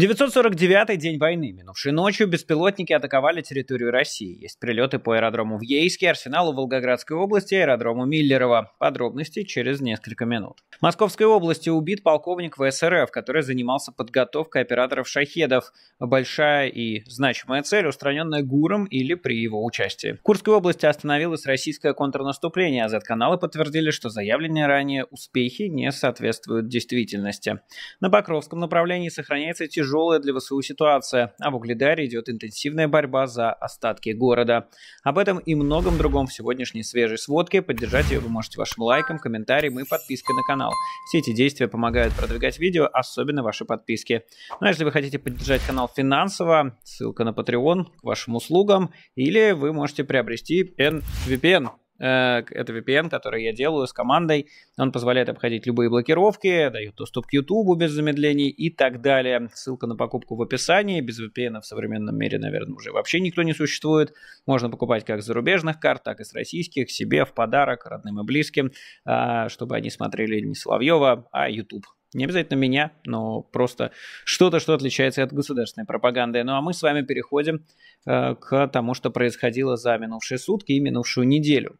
949 день войны. Минувшей ночью беспилотники атаковали территорию России. Есть прилеты по аэродрому в Ейске, арсеналу Волгоградской области аэродрому Миллерова. Подробности через несколько минут. В Московской области убит полковник ВСРФ, который занимался подготовкой операторов «Шахедов». Большая и значимая цель, устраненная ГУРом или при его участии. В Курской области остановилось российское контрнаступление, а Z-каналы подтвердили, что заявленные ранее успехи не соответствуют действительности. На Покровском направлении сохраняется тяжелый тяжелая для ВСУ ситуация, а в Угледаре идет интенсивная борьба за остатки города. Об этом и многом другом в сегодняшней свежей сводке. Поддержать ее вы можете вашим лайком, комментарием и подпиской на канал. Все эти действия помогают продвигать видео, особенно ваши подписки. Ну а если вы хотите поддержать канал финансово, ссылка на Patreon к вашим услугам, или вы можете приобрести NVPN Э, это VPN, который я делаю с командой. Он позволяет обходить любые блокировки, дает доступ к YouTube без замедлений и так далее. Ссылка на покупку в описании. Без VPN в современном мире, наверное, уже вообще никто не существует. Можно покупать как с зарубежных карт, так и с российских, себе в подарок, родным и близким, а, чтобы они смотрели не Соловьева, а YouTube. Не обязательно меня, но просто что-то, что отличается от государственной пропаганды. Ну а мы с вами переходим э, к тому, что происходило за минувшие сутки и минувшую неделю.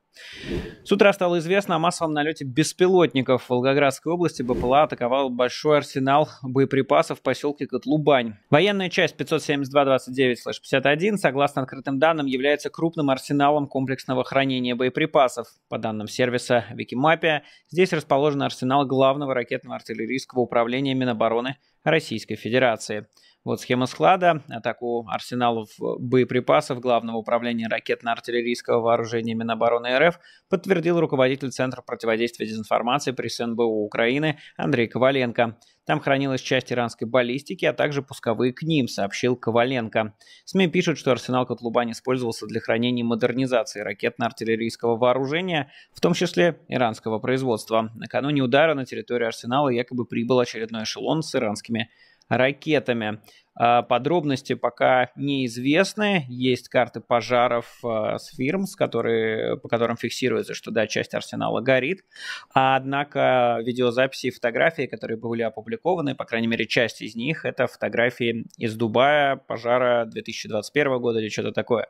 С утра стало известно о массовом налете беспилотников. В Волгоградской области БПЛА атаковал большой арсенал боеприпасов в поселке Котлубань. Военная часть 572-29-51, согласно открытым данным, является крупным арсеналом комплексного хранения боеприпасов. По данным сервиса Викимапия, здесь расположен арсенал главного ракетно-артиллерийского управления Минобороны Российской Федерации. Вот схема склада, атаку арсеналов боеприпасов Главного управления ракетно-артиллерийского вооружения Минобороны РФ подтвердил руководитель Центра противодействия дезинформации при СНБУ Украины Андрей Коваленко. Там хранилась часть иранской баллистики, а также пусковые к ним, сообщил Коваленко. СМИ пишут, что арсенал Котлубан использовался для хранения модернизации ракетно-артиллерийского вооружения, в том числе иранского производства. Накануне удара на территорию арсенала якобы прибыл очередной эшелон с иранскими ракетами. А, подробности пока неизвестны. Есть карты пожаров а, с фирм, с которые, по которым фиксируется, что да, часть арсенала горит. А, однако видеозаписи и фотографии, которые были опубликованы, по крайней мере, часть из них, это фотографии из Дубая пожара 2021 года или что-то такое.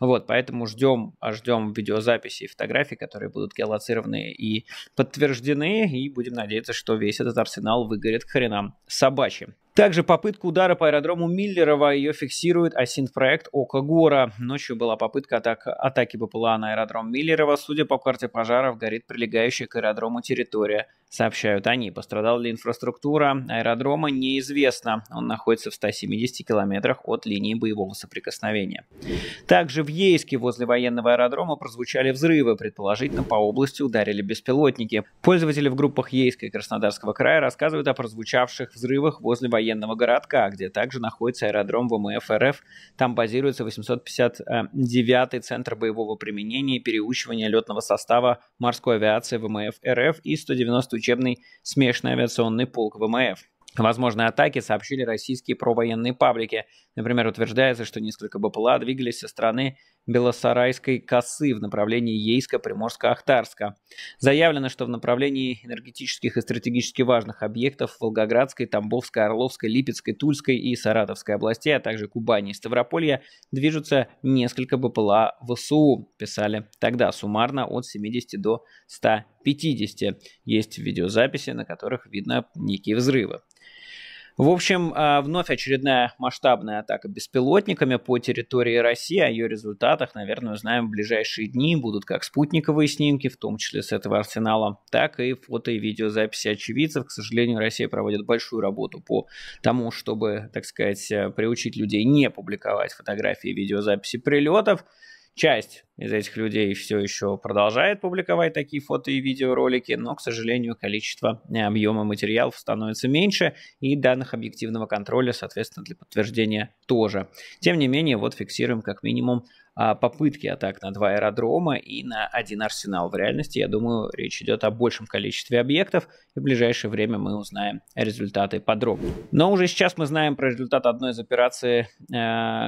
Вот, поэтому ждем, ждем видеозаписи и фотографии, которые будут геолоцированы и подтверждены, и будем надеяться, что весь этот арсенал выгорит к хренам собачьим. Также попытка удара по аэродрому Миллерова. Ее фиксирует АСИН-проект «Око Гора». Ночью была попытка атак, атаки БПЛА на аэродром Миллерова. Судя по карте пожаров, горит прилегающая к аэродрому территория. Сообщают они. Пострадала ли инфраструктура аэродрома, неизвестно. Он находится в 170 километрах от линии боевого соприкосновения. Также в Ейске возле военного аэродрома прозвучали взрывы. Предположительно, по области ударили беспилотники. Пользователи в группах Ейска и Краснодарского края рассказывают о прозвучавших взрывах возле военного городка, где также также находится аэродром ВМФ РФ. Там базируется 859-й э, центр боевого применения и переучивания летного состава морской авиации ВМФ РФ и 190-й учебный смешанный авиационный полк ВМФ. Возможные атаки сообщили российские провоенные паблики. Например, утверждается, что несколько БПЛА двигались со стороны Белосарайской косы в направлении Ейска, приморско Ахтарска. Заявлено, что в направлении энергетических и стратегически важных объектов Волгоградской, Тамбовской, Орловской, Липецкой, Тульской и Саратовской областей, а также Кубани и Ставрополья движутся несколько БПЛА ВСУ, писали тогда суммарно от 70 до 150. Есть видеозаписи, на которых видно некие взрывы. В общем, а, вновь очередная масштабная атака беспилотниками по территории России. О ее результатах, наверное, узнаем в ближайшие дни. Будут как спутниковые снимки, в том числе с этого арсенала, так и фото и видеозаписи очевидцев. К сожалению, Россия проводит большую работу по тому, чтобы, так сказать, приучить людей не публиковать фотографии и видеозаписи прилетов. Часть из этих людей все еще продолжает публиковать такие фото и видеоролики, но, к сожалению, количество э, объема материалов становится меньше, и данных объективного контроля, соответственно, для подтверждения тоже. Тем не менее, вот фиксируем как минимум а, попытки атак на два аэродрома и на один арсенал. В реальности, я думаю, речь идет о большем количестве объектов, и в ближайшее время мы узнаем результаты подробно Но уже сейчас мы знаем про результат одной из операций э,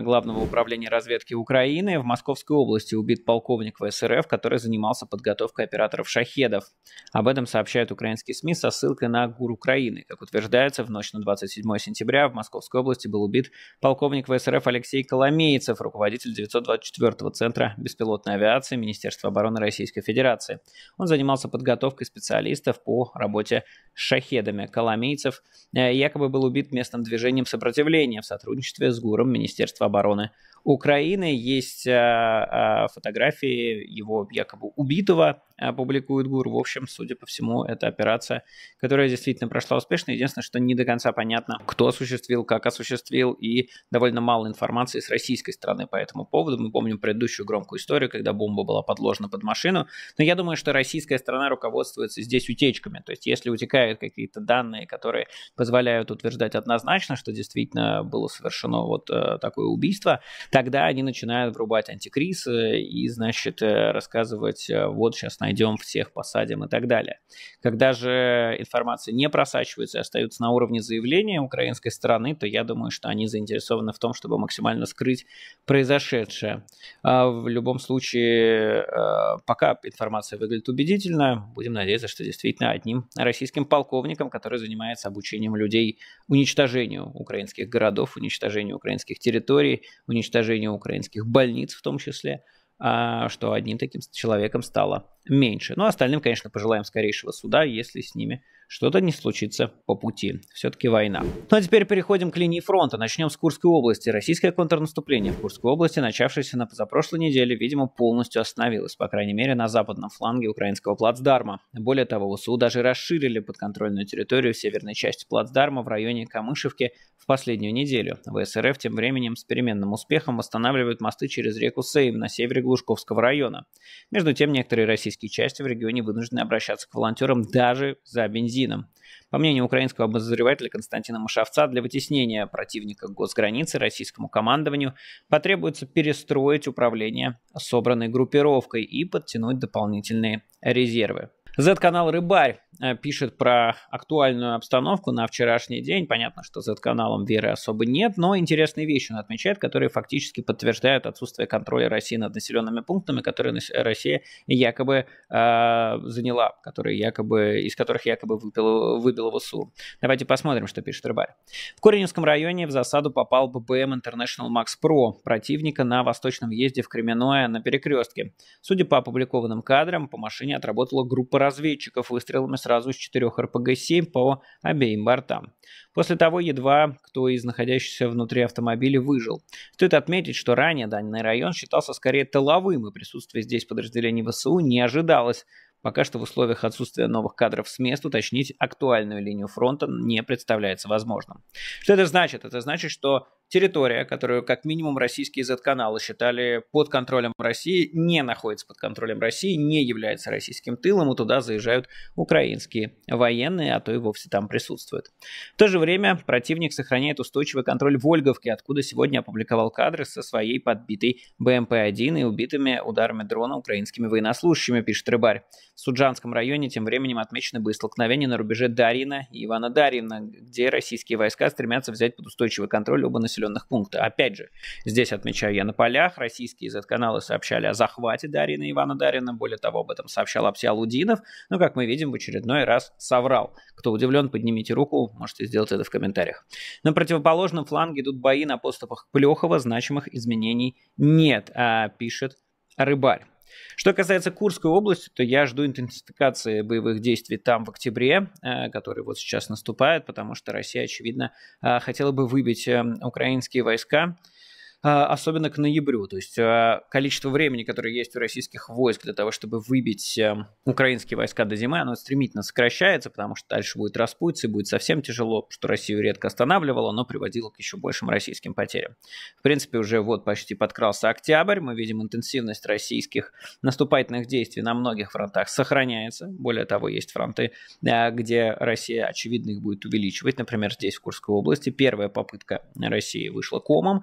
Главного управления разведки Украины. В Московской области убит полковник ВСРФ, который занимался подготовкой операторов «Шахедов». Об этом сообщают украинские СМИ со ссылкой на ГУР Украины. Как утверждается, в ночь на 27 сентября в Московской области был убит полковник ВСРФ Алексей Коломейцев, руководитель 924 4-го Центра беспилотной авиации Министерства обороны Российской Федерации. Он занимался подготовкой специалистов по работе с шахедами. Коломейцев э, якобы был убит местным движением сопротивления в сотрудничестве с ГУРом Министерства обороны Украины есть а, а, фотографии его якобы убитого, а, публикует ГУР. В общем, судя по всему, это операция, которая действительно прошла успешно. Единственное, что не до конца понятно, кто осуществил, как осуществил, и довольно мало информации с российской стороны по этому поводу. Мы помним предыдущую громкую историю, когда бомба была подложена под машину. Но я думаю, что российская сторона руководствуется здесь утечками. То есть, если утекают какие-то данные, которые позволяют утверждать однозначно, что действительно было совершено вот э, такое убийство, тогда они начинают врубать антикрисы э, и, значит, э, рассказывать, э, вот сейчас найдем всех, посадим и так далее. Когда же информация не просачивается и остается на уровне заявления украинской стороны, то я думаю, что они заинтересованы в том, чтобы максимально скрыть произошедшее. А в любом случае, пока информация выглядит убедительно, будем надеяться, что действительно одним российским полковником, который занимается обучением людей уничтожению украинских городов, уничтожению украинских территорий, уничтожению уничтожению украинских больниц в том числе, а, что одним таким человеком стало меньше. Но ну, остальным, конечно, пожелаем скорейшего суда, если с ними что-то не случится по пути. Все-таки война. Ну а теперь переходим к линии фронта. Начнем с Курской области. Российское контрнаступление в Курской области, начавшееся на позапрошлой неделе, видимо, полностью остановилось, по крайней мере, на западном фланге украинского плацдарма. Более того, ВСУ даже расширили подконтрольную территорию в северной части плацдарма в районе Камышевки в последнюю неделю. ВСРФ тем временем с переменным успехом восстанавливают мосты через реку Сейм на севере Глушковского района. Между тем, некоторые российские части в регионе вынуждены обращаться к волонтерам даже за бензин бензином. По мнению украинского обозревателя Константина Мышавца, для вытеснения противника госграницы российскому командованию потребуется перестроить управление собранной группировкой и подтянуть дополнительные резервы. Z-канал «Рыбарь» э, пишет про актуальную обстановку на вчерашний день. Понятно, что Z-каналом веры особо нет, но интересные вещи он отмечает, которые фактически подтверждают отсутствие контроля России над населенными пунктами, которые э, Россия якобы э, заняла, которые якобы, из которых якобы выпил, выбил его Давайте посмотрим, что пишет «Рыбарь». В Кореневском районе в засаду попал ББМ International Max Pro противника на восточном езде в Кременное на перекрестке. Судя по опубликованным кадрам, по машине отработала группа разведчиков выстрелами сразу из четырех РПГ-7 по обеим бортам. После того едва кто из находящихся внутри автомобиля выжил. Стоит отметить, что ранее данный район считался скорее тыловым, и присутствие здесь подразделений ВСУ не ожидалось. Пока что в условиях отсутствия новых кадров с мест уточнить актуальную линию фронта не представляется возможным. Что это значит? Это значит, что территория, которую как минимум российские Z-каналы считали под контролем России, не находится под контролем России, не является российским тылом, и туда заезжают украинские военные, а то и вовсе там присутствуют. В то же время противник сохраняет устойчивый контроль Вольговки, откуда сегодня опубликовал кадры со своей подбитой БМП-1 и убитыми ударами дрона украинскими военнослужащими, пишет Рыбарь. В Суджанском районе тем временем отмечены боестолкновения на рубеже Дарина и Ивана Дарина, где российские войска стремятся взять под устойчивый контроль оба населенных населенных пункта. Опять же, здесь отмечаю я на полях, российские Z-каналы сообщали о захвате Дарина Ивана Дарина, более того, об этом сообщал Апсиалудинов, но, ну, как мы видим, в очередной раз соврал. Кто удивлен, поднимите руку, можете сделать это в комментариях. На противоположном фланге идут бои на поступах к Плехова, значимых изменений нет, а пишет Рыбарь. Что касается Курской области, то я жду интенсификации боевых действий там в октябре, э, которые вот сейчас наступают, потому что Россия, очевидно, э, хотела бы выбить э, украинские войска а, особенно к ноябрю. То есть а, количество времени, которое есть у российских войск для того, чтобы выбить эм, украинские войска до зимы, оно стремительно сокращается, потому что дальше будет распутиться, будет совсем тяжело, что Россию редко останавливало, но приводило к еще большим российским потерям. В принципе, уже вот почти подкрался октябрь, мы видим интенсивность российских наступательных действий на многих фронтах сохраняется. Более того, есть фронты, а, где Россия, очевидно, их будет увеличивать. Например, здесь, в Курской области, первая попытка России вышла комом,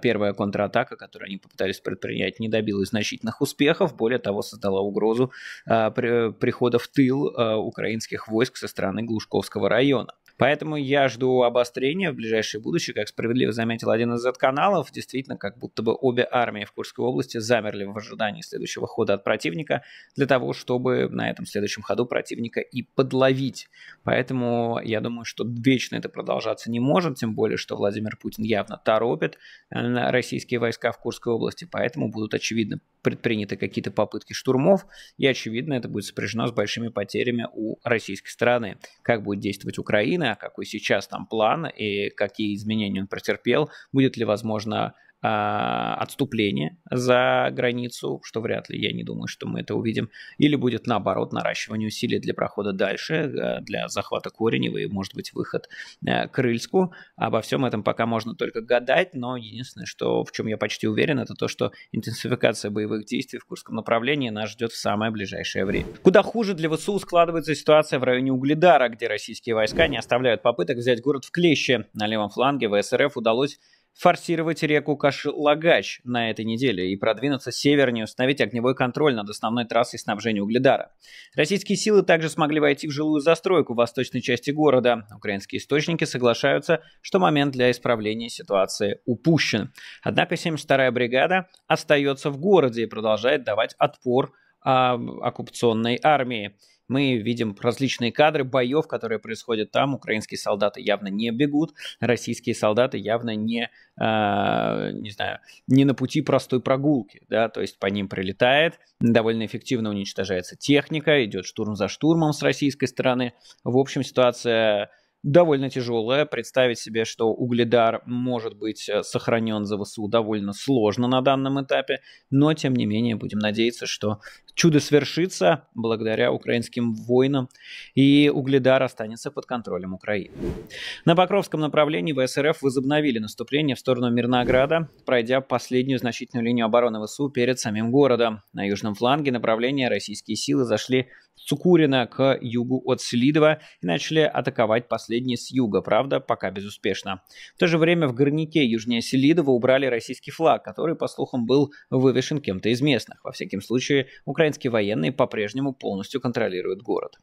первая первая контратака, которую они попытались предпринять, не добилась значительных успехов, более того, создала угрозу а, э, прихода в тыл э, украинских войск со стороны Глушковского района. Поэтому я жду обострения в ближайшее будущее, как справедливо заметил один из Z-каналов. Действительно, как будто бы обе армии в Курской области замерли в ожидании следующего хода от противника для того, чтобы на этом следующем ходу противника и подловить. Поэтому я думаю, что вечно это продолжаться не может, тем более, что Владимир Путин явно торопит э, российские войска в Курской области, поэтому будут, очевидно, предприняты какие-то попытки штурмов, и, очевидно, это будет сопряжено с большими потерями у российской стороны. Как будет действовать Украина, Украины, какой сейчас там план и какие изменения он претерпел, будет ли, возможно, а, отступление за границу, что вряд ли, я не думаю, что мы это увидим, или будет наоборот наращивание усилий для прохода дальше, а, для захвата Коренева и, может быть, выход а, к Рыльску. Обо всем этом пока можно только гадать, но единственное, что, в чем я почти уверен, это то, что интенсификация боевых действий в Курском направлении нас ждет в самое ближайшее время. Куда хуже для ВСУ складывается ситуация в районе Угледара, где российские войска не оставляют попыток взять город в клещи На левом фланге ВСРФ удалось форсировать реку Кашлагач на этой неделе и продвинуться севернее, установить огневой контроль над основной трассой снабжения Угледара. Российские силы также смогли войти в жилую застройку в восточной части города. Украинские источники соглашаются, что момент для исправления ситуации упущен. Однако 72-я бригада остается в городе и продолжает давать отпор а, оккупационной армии. Мы видим различные кадры боев, которые происходят там. Украинские солдаты явно не бегут, российские солдаты явно не, э, не знаю, не на пути простой прогулки, да, то есть по ним прилетает, довольно эффективно уничтожается техника, идет штурм за штурмом с российской стороны. В общем, ситуация довольно тяжелая. Представить себе, что угледар может быть э, сохранен за ВСУ довольно сложно на данном этапе, но тем не менее будем надеяться, что чудо свершится благодаря украинским воинам, и угледар останется под контролем Украины. На Покровском направлении ВСРФ возобновили наступление в сторону Мирнограда, пройдя последнюю значительную линию обороны ВСУ перед самим городом. На южном фланге направления российские силы зашли с Цукурина к югу от Селидова и начали атаковать последние последний с юга, правда, пока безуспешно. В то же время в горняке южнее Селидова убрали российский флаг, который, по слухам, был вывешен кем-то из местных. Во всяком случае, украинские военные по-прежнему полностью контролируют город.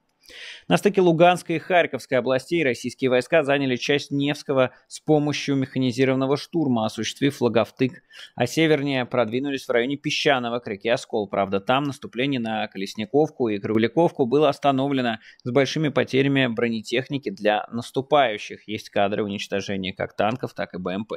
На стыке Луганской и Харьковской областей российские войска заняли часть Невского с помощью механизированного штурма, осуществив флаговтык, а севернее продвинулись в районе Песчаного к реке Оскол. Правда, там наступление на Колесниковку и Кругляковку было остановлено с большими потерями бронетехники для наступающих. Есть кадры уничтожения как танков, так и БМП.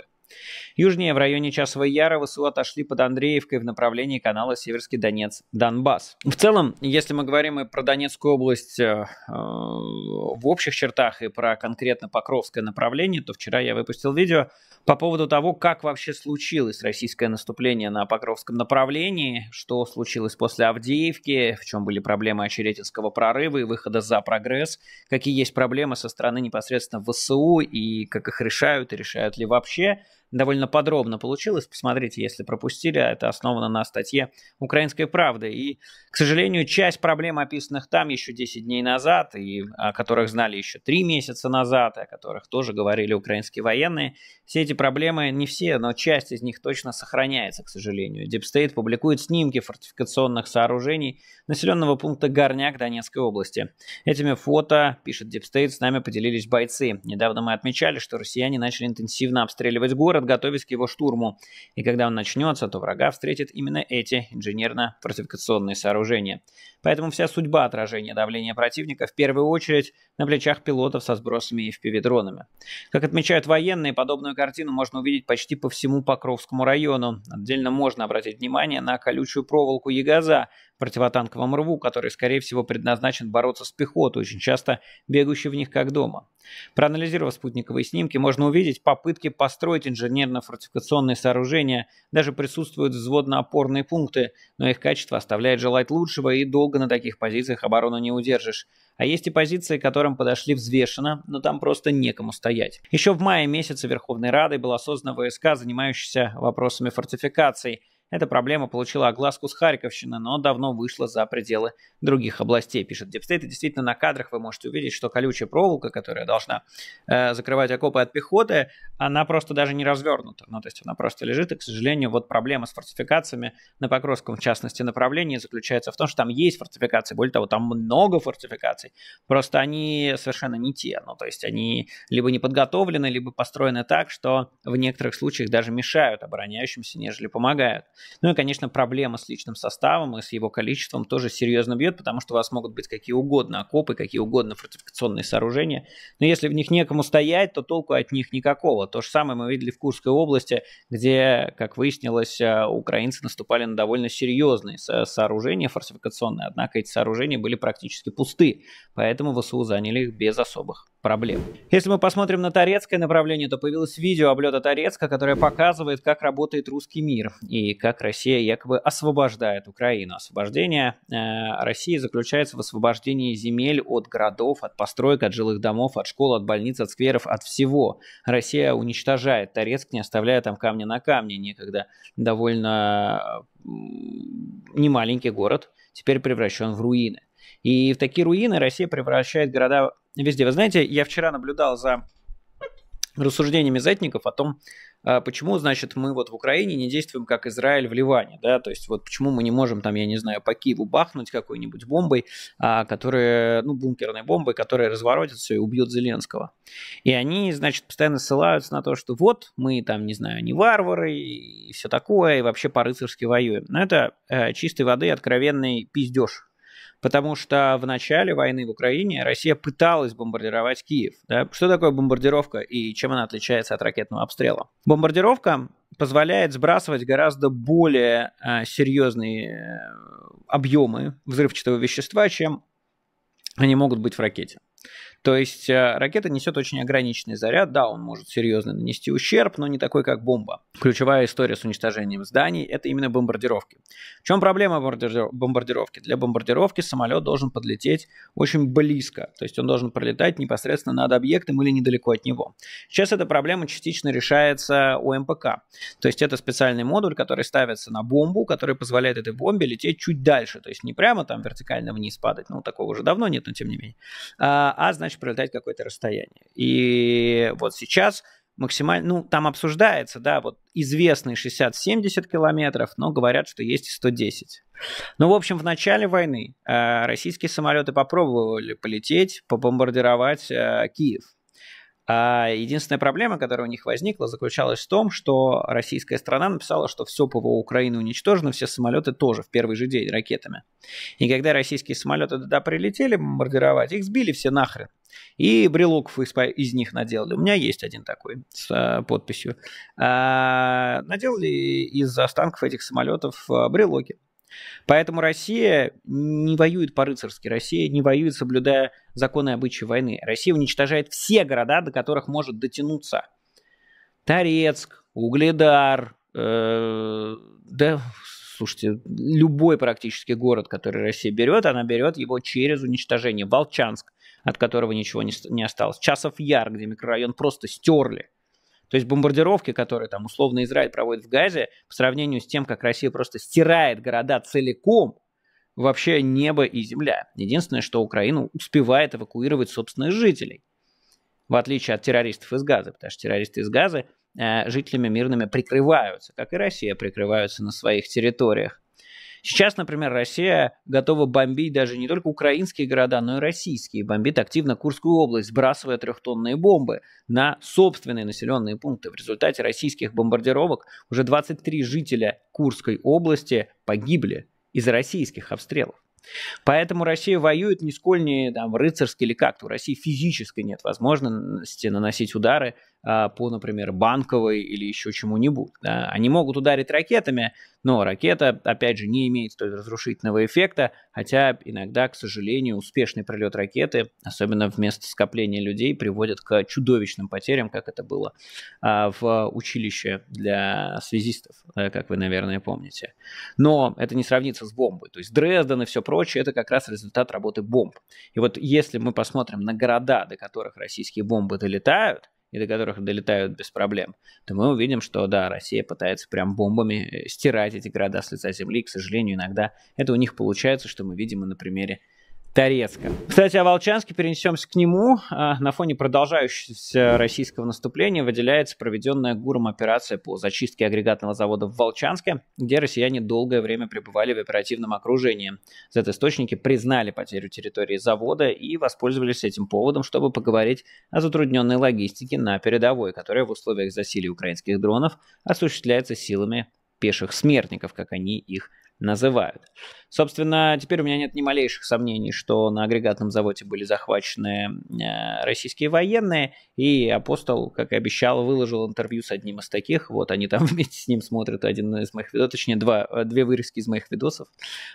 Южнее в районе Часовой Яры ВСУ отошли под Андреевкой в направлении канала Северский Донец Донбасс. В целом, если мы говорим и про Донецкую область э, э, в общих чертах и про конкретно Покровское направление, то вчера я выпустил видео по поводу того, как вообще случилось российское наступление на Покровском направлении, что случилось после Авдеевки, в чем были проблемы Очеретинского прорыва и выхода за прогресс, какие есть проблемы со стороны непосредственно ВСУ и как их решают и решают ли вообще довольно подробно получилось. Посмотрите, если пропустили, а это основано на статье «Украинской правды». И, к сожалению, часть проблем, описанных там еще 10 дней назад, и о которых знали еще 3 месяца назад, и о которых тоже говорили украинские военные, все эти проблемы, не все, но часть из них точно сохраняется, к сожалению. Дипстейт публикует снимки фортификационных сооружений населенного пункта Горняк Донецкой области. Этими фото, пишет Дипстейт, с нами поделились бойцы. Недавно мы отмечали, что россияне начали интенсивно обстреливать город, город, готовясь к его штурму, и когда он начнется, то врага встретит именно эти инженерно-фортификационные сооружения. Поэтому вся судьба отражения давления противника в первую очередь на плечах пилотов со сбросами и FPV-дронами. Как отмечают военные, подобную картину можно увидеть почти по всему Покровскому району. Отдельно можно обратить внимание на колючую проволоку Ягоза, противотанковом рву, который, скорее всего, предназначен бороться с пехотой, очень часто бегущей в них как дома. Проанализировав спутниковые снимки, можно увидеть попытки построить инженерно-фортификационные сооружения, даже присутствуют взводно-опорные пункты, но их качество оставляет желать лучшего и долго долго на таких позициях оборону не удержишь. А есть и позиции, которым подошли взвешенно, но там просто некому стоять. Еще в мае месяце Верховной Радой была создана ВСК, занимающаяся вопросами фортификаций. Эта проблема получила огласку с Харьковщины, но давно вышла за пределы других областей, пишет Депстейт. И действительно, на кадрах вы можете увидеть, что колючая проволока, которая должна э, закрывать окопы от пехоты, она просто даже не развернута. Ну, то есть она просто лежит, и, к сожалению, вот проблема с фортификациями на Покровском, в частности, направлении заключается в том, что там есть фортификации, более того, там много фортификаций, просто они совершенно не те. Ну, то есть они либо не подготовлены, либо построены так, что в некоторых случаях даже мешают обороняющимся, нежели помогают. Ну и, конечно, проблема с личным составом и с его количеством тоже серьезно бьет, потому что у вас могут быть какие угодно окопы, какие угодно фортификационные сооружения, но если в них некому стоять, то толку от них никакого. То же самое мы видели в Курской области, где, как выяснилось, э, украинцы наступали на довольно серьезные сооружения фортификационные, однако эти сооружения были практически пусты, поэтому ВСУ заняли их без особых проблем. Если мы посмотрим на Торецкое направление, то появилось видео облета Торецка, которое показывает, как работает русский мир и как как Россия якобы освобождает Украину. Освобождение э, России заключается в освобождении земель от городов, от построек, от жилых домов, от школ, от больниц, от скверов, от всего. Россия уничтожает Торецк, не оставляя там камня на камне. Некогда довольно немаленький город теперь превращен в руины. И в такие руины Россия превращает города везде. Вы знаете, я вчера наблюдал за рассуждениями Зетников о том, а, почему, значит, мы вот в Украине не действуем как Израиль в Ливане, да, то есть вот почему мы не можем там, я не знаю, по Киеву бахнуть какой-нибудь бомбой, а, которая, ну, бункерной бомбой, которая разворотит все и убьет Зеленского. И они, значит, постоянно ссылаются на то, что вот мы там, не знаю, не варвары и все такое, и вообще по-рыцарски воюем. Но это э, чистой воды откровенный пиздеж, Потому что в начале войны в Украине Россия пыталась бомбардировать Киев. Да? Что такое бомбардировка и чем она отличается от ракетного обстрела? Бомбардировка позволяет сбрасывать гораздо более э, серьезные э, объемы взрывчатого вещества, чем они могут быть в ракете. То есть э, ракета несет очень ограниченный заряд, да, он может серьезно нанести ущерб, но не такой, как бомба. Ключевая история с уничтожением зданий – это именно бомбардировки. В чем проблема бомбардировки? Для бомбардировки самолет должен подлететь очень близко, то есть он должен пролетать непосредственно над объектом или недалеко от него. Сейчас эта проблема частично решается у МПК, то есть это специальный модуль, который ставится на бомбу, который позволяет этой бомбе лететь чуть дальше, то есть не прямо там вертикально вниз падать, ну такого уже давно нет, но тем не менее, а, а значит значит пролетать какое-то расстояние. И вот сейчас максимально, ну, там обсуждается, да, вот известные 60-70 километров, но говорят, что есть и 110. Ну, в общем, в начале войны э, российские самолеты попробовали полететь, побомбардировать э, Киев. А единственная проблема, которая у них возникла, заключалась в том, что российская страна написала, что все ПВО Украины уничтожено, все самолеты тоже в первый же день ракетами. И когда российские самолеты туда прилетели бомбардировать, их сбили все нахрен. И брелоков из, из них наделали. У меня есть один такой с а, подписью. А, наделали из останков этих самолетов э, брелоки. Поэтому Россия не воюет по-рыцарски, Россия не воюет, соблюдая законы и обычаи войны. Россия уничтожает все города, до которых может дотянуться. Торецк, Угледар, э, да, слушайте, любой практически город, который Россия берет, она берет его через уничтожение. Волчанск, от которого ничего не, не осталось. Часов Яр, где микрорайон просто стерли. То есть бомбардировки, которые там условно Израиль проводит в Газе, по сравнению с тем, как Россия просто стирает города целиком, вообще небо и земля. Единственное, что Украина успевает эвакуировать собственных жителей, в отличие от террористов из Газа, потому что террористы из Газа э, жителями мирными прикрываются, как и Россия прикрываются на своих территориях. Сейчас, например, Россия готова бомбить даже не только украинские города, но и российские. Бомбит активно Курскую область, сбрасывая трехтонные бомбы на собственные населенные пункты. В результате российских бомбардировок уже 23 жителя Курской области погибли из-за российских обстрелов. Поэтому Россия воюет не сколь не там, рыцарски или как-то. У России физически нет возможности наносить удары а, по, например, банковой или еще чему-нибудь. Да? Они могут ударить ракетами, но ракета, опять же, не имеет столь разрушительного эффекта, хотя иногда, к сожалению, успешный пролет ракеты, особенно вместо скопления людей, приводит к чудовищным потерям, как это было а, в училище для связистов, как вы, наверное, помните. Но это не сравнится с бомбой. То есть Дрезден и все прочее – это как раз результат работы бомб. И вот если мы посмотрим на города, до которых российские бомбы долетают, и до которых долетают без проблем, то мы увидим, что да, Россия пытается прям бомбами э, стирать эти города с лица земли. К сожалению, иногда это у них получается, что мы видим и на примере Торецка. Кстати, о Волчанске перенесемся к нему. А, на фоне продолжающегося российского наступления выделяется проведенная ГУРом операция по зачистке агрегатного завода в Волчанске, где россияне долгое время пребывали в оперативном окружении. Z-источники признали потерю территории завода и воспользовались этим поводом, чтобы поговорить о затрудненной логистике на передовой, которая в условиях засилия украинских дронов осуществляется силами пеших смертников, как они их называют. Собственно, теперь у меня нет ни малейших сомнений, что на агрегатном заводе были захвачены э, российские военные, и Апостол, как и обещал, выложил интервью с одним из таких, вот они там вместе с ним смотрят один из моих видосов, точнее, два, э, две вырезки из моих видосов,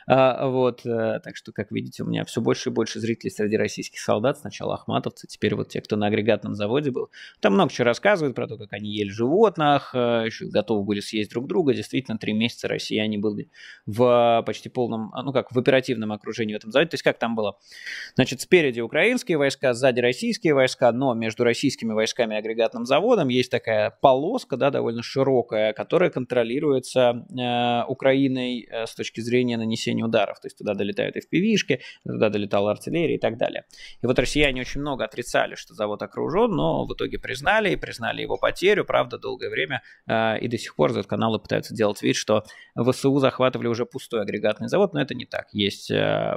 а, вот, э, так что, как видите, у меня все больше и больше зрителей среди российских солдат, сначала ахматовцы, теперь вот те, кто на агрегатном заводе был, там много чего рассказывают про то, как они ели животных, еще готовы были съесть друг друга, действительно, три месяца россияне были в почти полном а, ну как в оперативном окружении в этом заводе, то есть как там было? Значит, спереди украинские войска, сзади российские войска, но между российскими войсками и агрегатным заводом есть такая полоска, да, довольно широкая, которая контролируется э, Украиной э, с точки зрения нанесения ударов, то есть туда долетают FPV-шки, туда долетала артиллерия и так далее. И вот россияне очень много отрицали, что завод окружен, но в итоге признали и признали его потерю, правда, долгое время э, и до сих пор этот каналы пытаются делать вид, что ВСУ захватывали уже пустой агрегатный завод, но это не так. Есть э,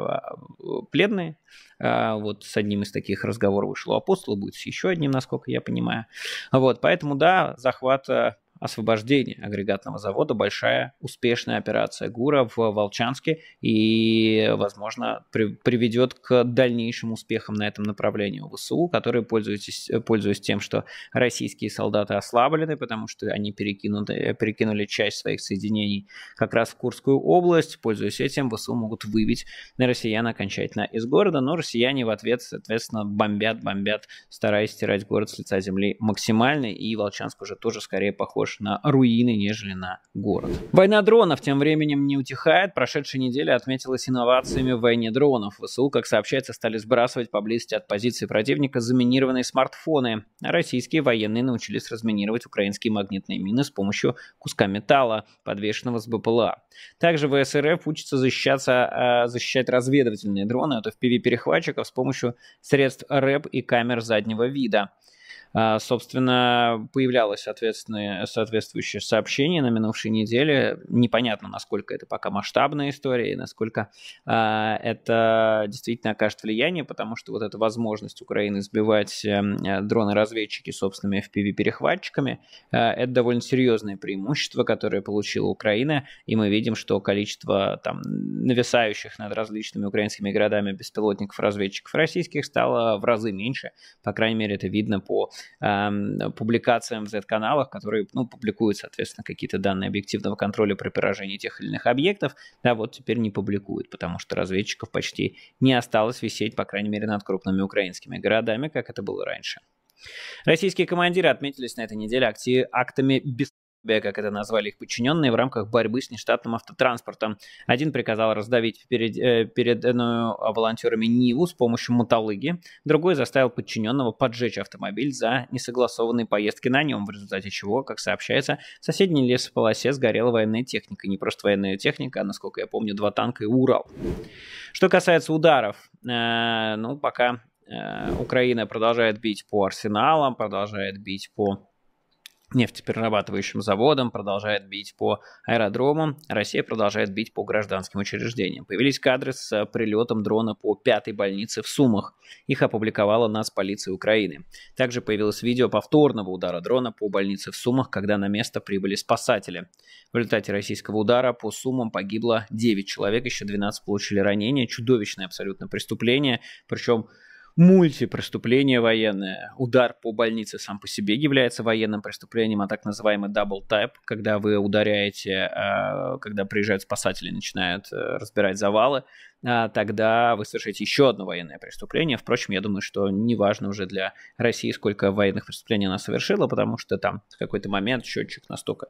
пледные, а, вот с одним из таких разговоров вышел апостол, будет с еще одним, насколько я понимаю. Вот, поэтому да, захват э, освобождение агрегатного завода, большая успешная операция ГУРа в Волчанске и, возможно, при, приведет к дальнейшим успехам на этом направлении у ВСУ, которые пользуются, пользуясь тем, что российские солдаты ослаблены, потому что они перекинули перекинули часть своих соединений как раз в Курскую область. Пользуясь этим, ВСУ могут выбить россиян окончательно из города, но россияне в ответ, соответственно, бомбят, бомбят, стараясь стирать город с лица земли максимально, и Волчанск уже тоже скорее похож похож на руины, нежели на город. Война дронов тем временем не утихает. Прошедшая неделя отметилась инновациями в войне дронов. ВСУ, как сообщается, стали сбрасывать поблизости от позиции противника заминированные смартфоны. Российские военные научились разминировать украинские магнитные мины с помощью куска металла, подвешенного с БПЛА. Также ВСРФ учится защищаться, а, защищать разведывательные дроны от FPV-перехватчиков с помощью средств РЭП и камер заднего вида. А, собственно, появлялось соответствующее сообщение на минувшей неделе. Непонятно, насколько это пока масштабная история и насколько а, это действительно окажет влияние, потому что вот эта возможность Украины сбивать эм, э, дроны-разведчики собственными FPV-перехватчиками, а, это довольно серьезное преимущество, которое получила Украина, и мы видим, что количество там нависающих над различными украинскими городами беспилотников-разведчиков российских стало в разы меньше, по крайней мере, это видно по э, публикациям в Z-каналах, которые ну, публикуют, соответственно, какие-то данные объективного контроля при поражении тех или иных объектов, да, вот теперь не публикуют, потому что разведчиков почти не осталось висеть, по крайней мере, над крупными украинскими городами, как это было раньше. Российские командиры отметились на этой неделе актами без как это назвали их подчиненные, в рамках борьбы с нештатным автотранспортом. Один приказал раздавить перед, э, переданную э, волонтерами Ниву с помощью муталыги, другой заставил подчиненного поджечь автомобиль за несогласованные поездки на нем, в результате чего, как сообщается, в соседней лесополосе сгорела военная техника. Не просто военная техника, а, насколько я помню, два танка и Урал. Что касается ударов, э, ну, пока э, Украина продолжает бить по арсеналам, продолжает бить по нефтеперерабатывающим заводам, продолжает бить по аэродромам, Россия продолжает бить по гражданским учреждениям. Появились кадры с э, прилетом дрона по пятой больнице в Сумах. Их опубликовала нас полиция Украины. Также появилось видео повторного удара дрона по больнице в Сумах, когда на место прибыли спасатели. В результате российского удара по Сумам погибло 9 человек, еще 12 получили ранения. Чудовищное абсолютно преступление, причем мультипреступление военное. Удар по больнице сам по себе является военным преступлением, а так называемый double tap, когда вы ударяете, а, когда приезжают спасатели, начинают э, разбирать завалы, а, тогда вы совершаете еще одно военное преступление. Впрочем, я думаю, что не важно уже для России, сколько военных преступлений она совершила, потому что там в какой-то момент счетчик настолько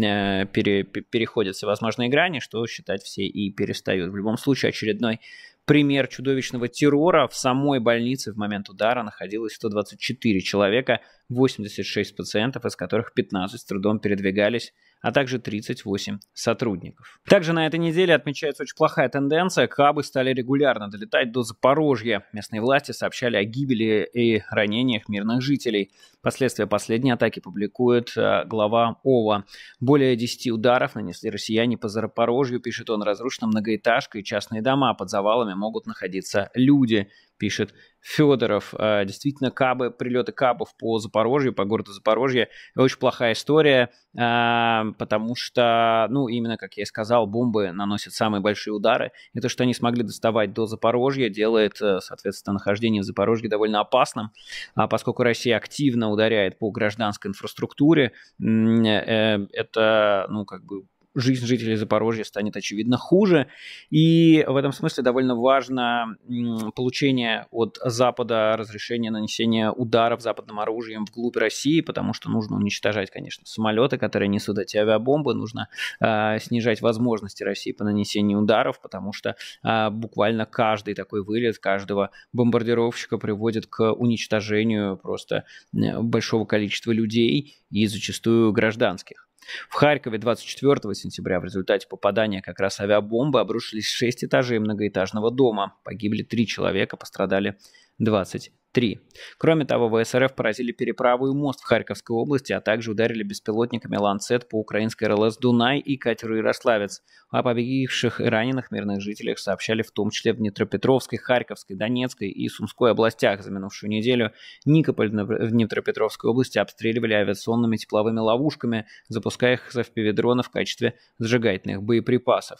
э, пере, переходит всевозможные грани, что считать все и перестают. В любом случае, очередной пример чудовищного террора. В самой больнице в момент удара находилось 124 человека, 86 пациентов, из которых 15 с трудом передвигались, а также 38 сотрудников. Также на этой неделе отмечается очень плохая тенденция. Кабы стали регулярно долетать до Запорожья. Местные власти сообщали о гибели и ранениях мирных жителей. Последствия последней атаки публикует э, глава ОВА. Более 10 ударов нанесли россияне по Запорожью, пишет он, разрушена многоэтажка и частные дома. Под завалами могут находиться люди пишет Федоров. Э, действительно, кабы, прилеты кабов по Запорожью, по городу Запорожье, очень плохая история, э, потому что, ну, именно, как я и сказал, бомбы наносят самые большие удары. И то, что они смогли доставать до Запорожья, делает, э, соответственно, нахождение в Запорожье довольно опасным, а поскольку Россия активно ударяет по гражданской инфраструктуре. Это, ну, как бы жизнь жителей Запорожья станет, очевидно, хуже. И в этом смысле довольно важно получение от Запада разрешения нанесения ударов западным оружием вглубь России, потому что нужно уничтожать, конечно, самолеты, которые несут эти авиабомбы, нужно э, снижать возможности России по нанесению ударов, потому что э, буквально каждый такой вылет, каждого бомбардировщика приводит к уничтожению просто большого количества людей и зачастую гражданских. В Харькове 24 сентября в результате попадания как раз авиабомбы обрушились 6 этажей многоэтажного дома. Погибли 3 человека, пострадали 20 3. Кроме того, ВСРФ поразили переправу и мост в Харьковской области, а также ударили беспилотниками «Ланцет» по украинской РЛС «Дунай» и катеру «Ярославец». О побегивших и раненых мирных жителях сообщали в том числе в Днепропетровской, Харьковской, Донецкой и Сумской областях. За минувшую неделю Никополь в Днепропетровской области обстреливали авиационными тепловыми ловушками, запуская их за FPV-дрона в качестве зажигательных боеприпасов.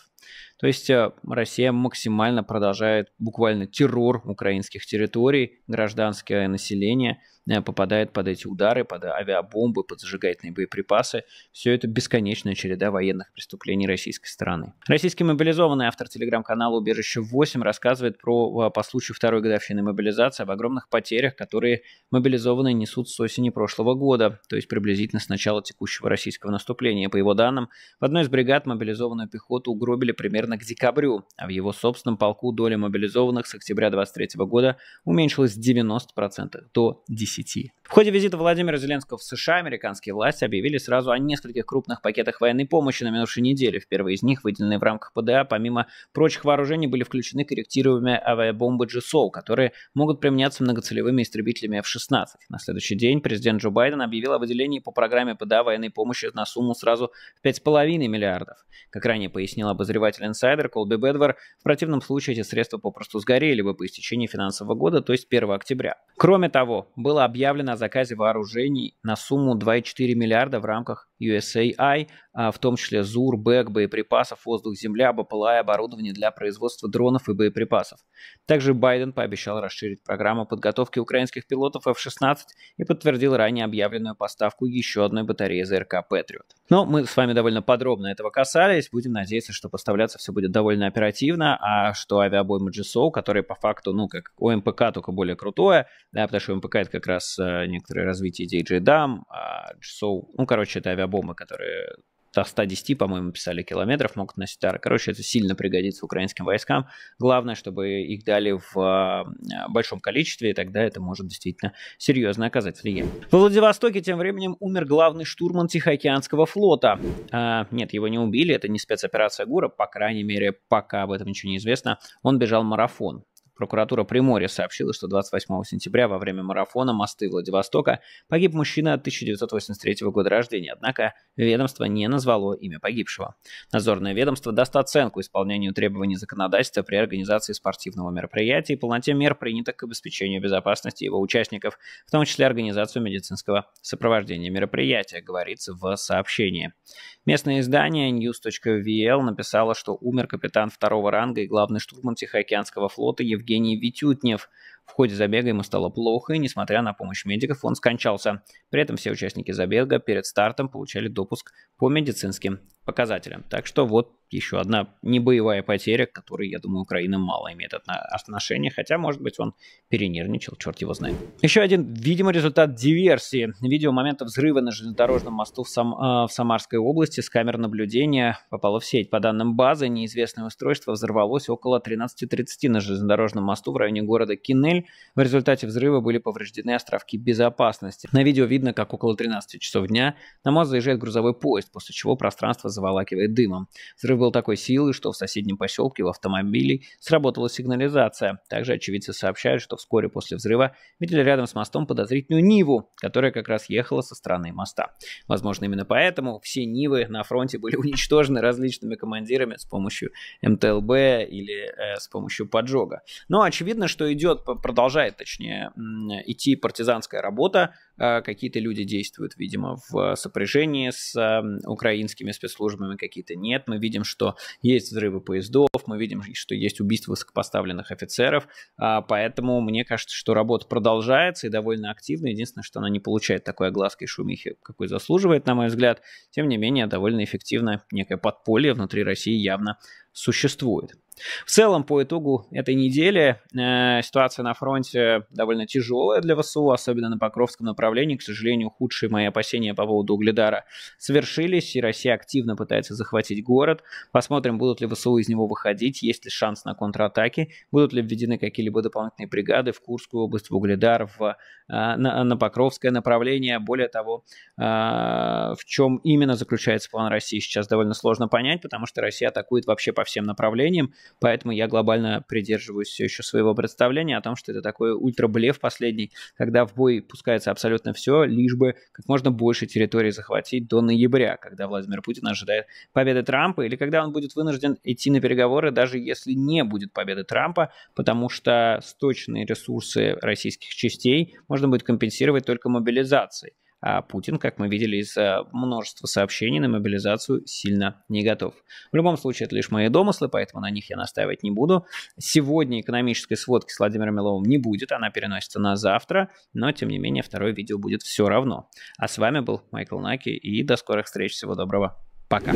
То есть э, Россия максимально продолжает буквально террор украинских территорий, граждан африканское население – Э, попадает под эти удары, под авиабомбы, под зажигательные боеприпасы. Все это бесконечная череда военных преступлений российской стороны. Российский мобилизованный автор телеграм-канала «Убежище 8» рассказывает про, э, по случаю второй годовщины мобилизации, об огромных потерях, которые мобилизованные несут с осени прошлого года, то есть приблизительно с начала текущего российского наступления. По его данным, в одной из бригад мобилизованную пехоту угробили примерно к декабрю, а в его собственном полку доля мобилизованных с октября 2023 года уменьшилась с 90% до 10% сети. В ходе визита Владимира Зеленского в США американские власти объявили сразу о нескольких крупных пакетах военной помощи на минувшей неделе. В первый из них, выделенные в рамках ПДА, помимо прочих вооружений, были включены корректируемые авиабомбы GSOL, которые могут применяться многоцелевыми истребителями F-16. На следующий день президент Джо Байден объявил о выделении по программе ПДА военной помощи на сумму сразу в 5,5 миллиардов. Как ранее пояснил обозреватель инсайдер Колби Бедвар, в противном случае эти средства попросту сгорели бы по истечении финансового года, то есть 1 октября. Кроме того, было объявлено о заказе вооружений на сумму 2,4 миллиарда в рамках USAI, а, в том числе ЗУР, БЭК, боеприпасов, воздух, земля, БПЛА и оборудование для производства дронов и боеприпасов. Также Байден пообещал расширить программу подготовки украинских пилотов F-16 и подтвердил ранее объявленную поставку еще одной батареи ЗРК «Патриот». Но мы с вами довольно подробно этого касались. Будем надеяться, что поставляться все будет довольно оперативно, а что авиабой GSO, который по факту, ну, как ОМПК, эм только более крутое, да, потому что МПК эм это как раз раз э, некоторые развитие DJ Dam, а GSO, ну, короче, это авиабомбы, которые до 110, по-моему, писали километров, могут носить тары. Короче, это сильно пригодится украинским войскам. Главное, чтобы их дали в а, большом количестве, и тогда это может действительно серьезно оказать влияние. В Владивостоке тем временем умер главный штурман Тихоокеанского флота. А, нет, его не убили, это не спецоперация ГУРа, по крайней мере, пока об этом ничего не известно. Он бежал марафон. Прокуратура Приморья сообщила, что 28 сентября во время марафона «Мосты Владивостока» погиб мужчина 1983 года рождения, однако ведомство не назвало имя погибшего. Назорное ведомство даст оценку исполнению требований законодательства при организации спортивного мероприятия и полноте мер, принятых к обеспечению безопасности его участников, в том числе организацию медицинского сопровождения мероприятия, говорится в сообщении. Местное издание news.vl написало, что умер капитан второго ранга и главный штурман Тихоокеанского флота Евгений Евгений Витютнев. В ходе забега ему стало плохо, и несмотря на помощь медиков, он скончался. При этом все участники забега перед стартом получали допуск по медицинским показателям. Так что вот еще одна небоевая потеря, к которой, я думаю, Украина мало имеет отношение. хотя, может быть, он перенервничал, черт его знает. Еще один, видимо, результат диверсии. Видео момента взрыва на железнодорожном мосту в, Сам, э, в Самарской области с камер наблюдения попало в сеть. По данным базы, неизвестное устройство взорвалось около 13.30 на железнодорожном мосту в районе города Кинель. В результате взрыва были повреждены островки безопасности. На видео видно, как около 13 часов дня на мост заезжает грузовой поезд, после чего пространство заволакивает дымом. Взрыв был такой силы, что в соседнем поселке в автомобиле сработала сигнализация. Также очевидцы сообщают, что вскоре после взрыва видели рядом с мостом подозрительную Ниву, которая как раз ехала со стороны моста. Возможно, именно поэтому все Нивы на фронте были уничтожены различными командирами с помощью МТЛБ или э, с помощью поджога. Но очевидно, что идет, продолжает, точнее, идти партизанская работа, Э, какие-то люди действуют, видимо, в сопряжении с эм, украинскими спецслужбами, какие-то нет. Мы видим, что есть взрывы поездов, мы видим, что есть убийства высокопоставленных офицеров, а, поэтому мне кажется, что работа продолжается и довольно активно. Единственное, что она не получает такой огласки и шумихи, какой заслуживает, на мой взгляд. Тем не менее, довольно эффективно некое подполье внутри России явно существует. В целом, по итогу этой недели э, ситуация на фронте довольно тяжелая для ВСУ, особенно на Покровском направлении. К сожалению, худшие мои опасения по поводу Угледара свершились, и Россия активно пытается захватить город. Посмотрим, будут ли ВСУ из него выходить, есть ли шанс на контратаки, будут ли введены какие-либо дополнительные бригады в Курскую область, в Угледар, в, э, на, на Покровское направление. Более того, э, в чем именно заключается план России, сейчас довольно сложно понять, потому что Россия атакует вообще по всем направлениям, поэтому я глобально придерживаюсь все еще своего представления о том, что это такой ультраблев последний, когда в бой пускается абсолютно все, лишь бы как можно больше территории захватить до ноября, когда Владимир Путин ожидает победы Трампа, или когда он будет вынужден идти на переговоры, даже если не будет победы Трампа, потому что сточные ресурсы российских частей можно будет компенсировать только мобилизацией а Путин, как мы видели из э, множества сообщений, на мобилизацию сильно не готов. В любом случае, это лишь мои домыслы, поэтому на них я настаивать не буду. Сегодня экономической сводки с Владимиром Миловым не будет, она переносится на завтра, но, тем не менее, второе видео будет все равно. А с вами был Майкл Наки, и до скорых встреч, всего доброго, пока.